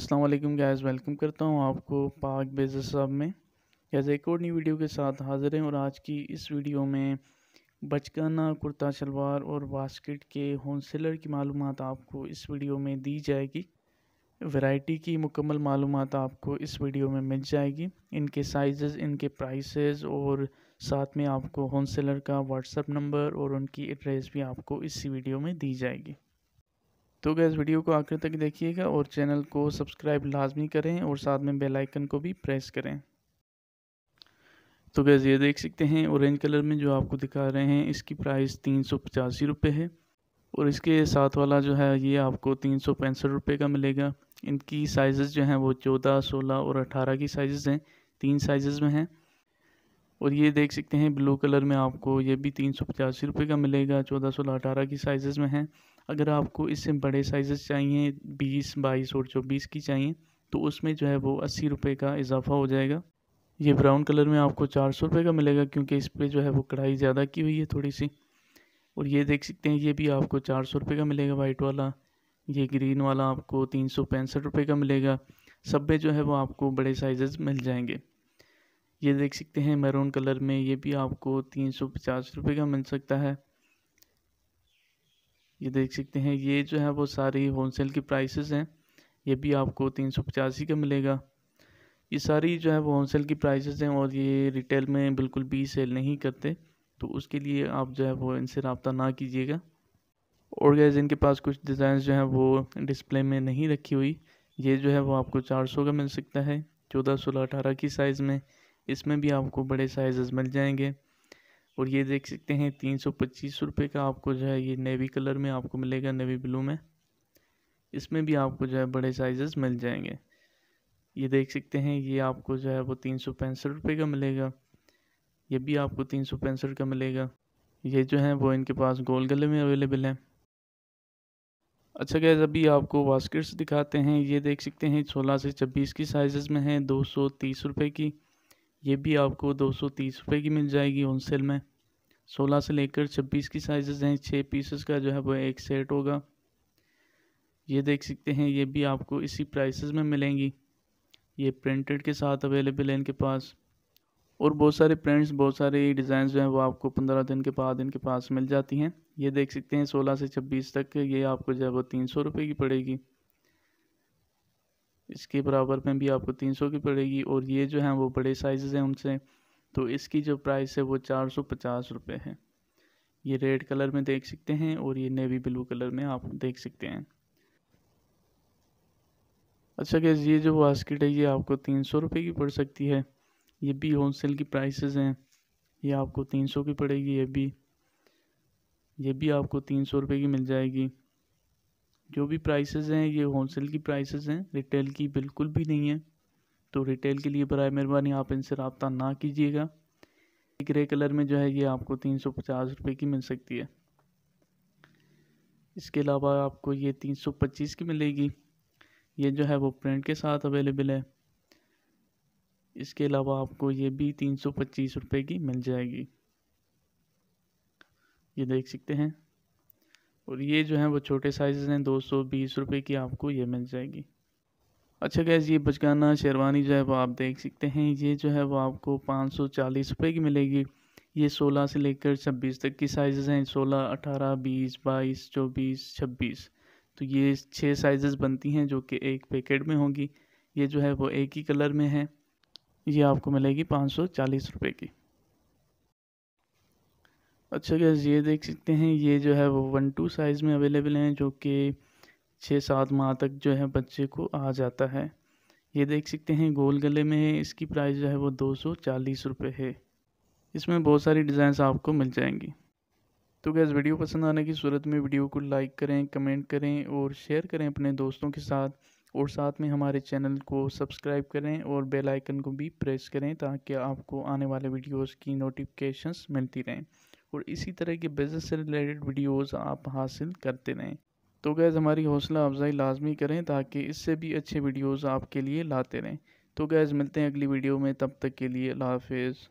अस्सलाम वालेकुम guys welcome करता हूँ आपको पाक बेजर साहब में गैस एक और नई वीडियो के साथ हाज़िर हैं और आज की इस वीडियो में बचकाना कुर्ता शलवार और बास्केट के होलसेलर की मालूम आपको इस वीडियो में दी जाएगी वैरायटी की मुकम्मल मालूम आपको इस वीडियो में मिल जाएगी इनके साइज़ इनके प्राइसेस और साथ में आपको होलसेलर का व्हाट्सअप नंबर और उनकी एड्रेस भी आपको इसी वीडियो में दी जाएगी तो गैस वीडियो को आखिर तक देखिएगा और चैनल को सब्सक्राइब लाजमी करें और साथ में बेल आइकन को भी प्रेस करें तो गैस ये देख सकते हैं ऑरेंज कलर में जो आपको दिखा रहे हैं इसकी प्राइस तीन सौ पचासी रुपये है और इसके साथ वाला जो है ये आपको तीन सौ पैंसठ रुपये का मिलेगा इनकी साइज़ जो हैं वो चौदह सोलह और अठारह की साइज़ हैं तीन साइज़ में हैं और ये देख सकते हैं ब्लू कलर में आपको ये भी तीन सौ पचासी रुपये का मिलेगा चौदह सोलह अठारह की साइज़ में है अगर आपको इससे बड़े साइज़ चाहिए बीस बाईस और चौबीस की चाहिए तो उसमें जो है वो अस्सी रुपये का इजाफा हो जाएगा ये ब्राउन कलर में आपको चार सौ रुपये का मिलेगा क्योंकि इस पर जो है वो कढ़ाई ज़्यादा की हुई है थोड़ी सी और ये देख सकते हैं ये भी आपको चार सौ रुपये का मिलेगा वाइट वाला ये ग्रीन वाला आपको तीन सौ पैंसठ रुपये का मिलेगा सब में जो है वो आपको बड़े साइज़ मिल जाएंगे ये देख सकते हैं मैरून कलर में ये भी आपको तीन सौ पचास रुपये का मिल सकता है ये देख सकते हैं ये जो है वो सारी होलसेल की प्राइसेस हैं ये भी आपको तीन सौ पचासी का मिलेगा ये सारी जो है वो होलसेल की प्राइसेस हैं और ये रिटेल में बिल्कुल भी सेल नहीं करते तो उसके लिए आप जो है वो इनसे रबता ना कीजिएगा और गैज़ इनके पास कुछ डिज़ाइन जो हैं वो डिस्प्ले में नहीं रखी हुई ये जो है वो आपको चार सौ का मिल सकता है चौदह सोलह अठारह की साइज़ में इसमें भी आपको बड़े साइज़ मिल जाएंगे और ये देख सकते हैं तीन सौ पच्चीस रुपये का आपको जो है ये नेवी कलर में आपको मिलेगा नेवी ब्लू में इसमें भी आपको जो है बड़े साइजेस मिल जाएंगे ये देख सकते हैं ये आपको जो है वो तीन सौ पैंसठ रुपये का मिलेगा ये भी आपको तीन सौ पैंसठ का मिलेगा ये जो है वो इनके पास गोल गले में अवेलेबल है अच्छा गैज़ अभी आपको वास्केट्स दिखाते हैं ये देख सकते हैं सोलह से छब्बीस की साइज़ में हैं दो सौ तीस रुपये की ये भी आपको दो सौ तीस रुपये की मिल जाएगी होल सेल में सोलह से लेकर छब्बीस की साइज़ हैं छः पीसेस का जो है वो एक सेट होगा ये देख सकते हैं ये भी आपको इसी प्राइसेस में मिलेंगी ये प्रिंटेड के साथ अवेलेबल है इनके पास और बहुत सारे प्रिंट्स बहुत सारे डिज़ाइन जो हैं वो आपको पंद्रह दिन के बाद इनके पास मिल जाती हैं ये देख सकते हैं सोलह से छब्बीस तक ये आपको जो है वो तीन सौ रुपये की पड़ेगी इसके बराबर में भी आपको तीन सौ की पड़ेगी और ये जो हैं वो बड़े साइज़ हैं उनसे तो इसकी जो प्राइस है वो चार सौ पचास रुपये है ये रेड कलर में देख सकते हैं और ये नेवी ब्लू कलर में आप देख सकते हैं अच्छा गैस ये जो बास्केट है ये आपको तीन सौ रुपये की पड़ सकती है ये भी होल सेल की प्राइसेस हैं ये आपको तीन सौ की पड़ेगी ये भी ये भी आपको तीन सौ रुपये की मिल जाएगी जो भी प्राइसेस हैं ये होलसेल की प्राइसेस हैं रिटेल की बिल्कुल भी नहीं है तो रिटेल के लिए बरए मेहरबानी आप इनसे रबता ना कीजिएगा ग्रे कलर में जो है ये आपको तीन सौ पचास रुपये की मिल सकती है इसके अलावा आपको ये तीन सौ पच्चीस की मिलेगी ये जो है वो प्रिंट के साथ अवेलेबल है इसके अलावा आपको ये भी तीन सौ पच्चीस रुपये की मिल जाएगी ये देख सकते हैं और ये जो है वो छोटे साइज़ हैं दो सौ बीस रुपये की आपको ये मिल जाएगी अच्छा गैस ये बचकाना शेरवानी जो है वो आप देख सकते हैं ये जो है वो आपको पाँच सौ चालीस रुपये की मिलेगी ये सोलह से लेकर छब्बीस तक की साइज़ हैं सोलह अठारह बीस बाईस चौबीस छब्बीस तो ये छः साइज़ बनती हैं जो कि एक पैकेट में होंगी ये जो है वो एक ही कलर में है ये आपको मिलेगी पाँच सौ चालीस रुपये की अच्छा गैस ये देख सकते हैं ये जो है वो वन टू साइज़ में अवेलेबल हैं जो कि छः सात माह तक जो है बच्चे को आ जाता है ये देख सकते हैं गोल गले में है इसकी प्राइस जो है वो दो सौ चालीस रुपये है इसमें बहुत सारी डिज़ाइंस आपको मिल जाएंगी तो गैस वीडियो पसंद आने की सूरत में वीडियो को लाइक करें कमेंट करें और शेयर करें अपने दोस्तों के साथ और साथ में हमारे चैनल को सब्सक्राइब करें और बेल आइकन को भी प्रेस करें ताकि आपको आने वाले वीडियोस की नोटिफिकेशंस मिलती रहें और इसी तरह के बिज़नेस से रिलेटेड वीडियोस आप हासिल करते रहें तो गैज़ हमारी हौसला अफजाई लाजमी करें ताकि इससे भी अच्छे वीडियोस आपके लिए लाते रहें तो गैज़ मिलते हैं अगली वीडियो में तब तक के लिए अल्लाह हाफिज़